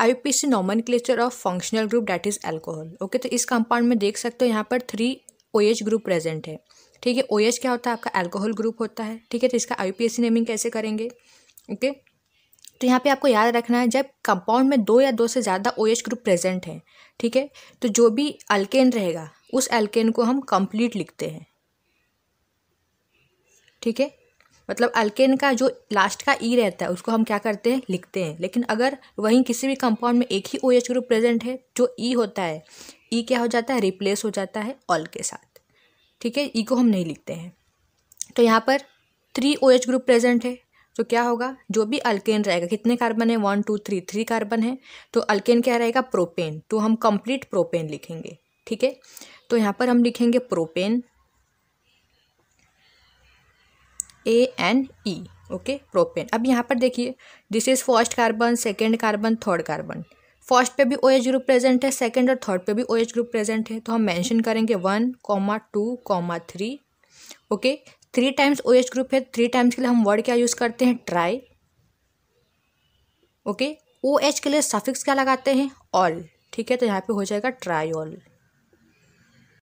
I P C nomenclature of functional group that is alcohol okay तो इस compound में देख सकते हो यहाँ पर three O H group present है ठीक है ओ एच क्या होता है आपका एल्कोहल ग्रुप होता है ठीक है तो इसका I P S C naming कैसे करेंगे ओके तो यहाँ पे आपको याद रखना है जब कंपाउंड में दो या दो से ज़्यादा ओ एच ग्रुप प्रेजेंट है ठीक है तो जो भी अल्केन रहेगा उस एल्केन को हम कंप्लीट लिखते हैं ठीक है मतलब अल्केन का जो लास्ट का ई e रहता है उसको हम क्या करते हैं लिखते हैं लेकिन अगर वहीं किसी भी कंपाउंड में एक ही ओ OH ग्रुप प्रेजेंट है जो ई e होता है ई e क्या हो जाता है रिप्लेस हो जाता है ऑल के साथ ठीक है ई को हम नहीं लिखते हैं तो यहाँ पर three O OH group present है तो क्या होगा जो भी अल्केन रहेगा कितने कार्बन है one two three three carbon है तो अल्केन क्या रहेगा प्रोपेन तो हम कंप्लीट प्रोपेन लिखेंगे ठीक है तो यहाँ पर हम लिखेंगे propane A N E okay propane अब यहाँ पर देखिए this is first carbon second carbon third carbon first पे भी ओ एच ग्रुप प्रेजेंट है सेकेंड और थर्ड पे भी ओ एच ग्रुप प्रेजेंट है तो हम मैंशन करेंगे one comma two comma three okay three times O H group है थ्री टाइम्स के लिए हम वर्ड क्या यूज़ करते हैं ट्राई ओके ओ एच के लिए सफिक्स क्या लगाते हैं ऑल ठीक है तो यहाँ पे हो जाएगा ट्राई ऑल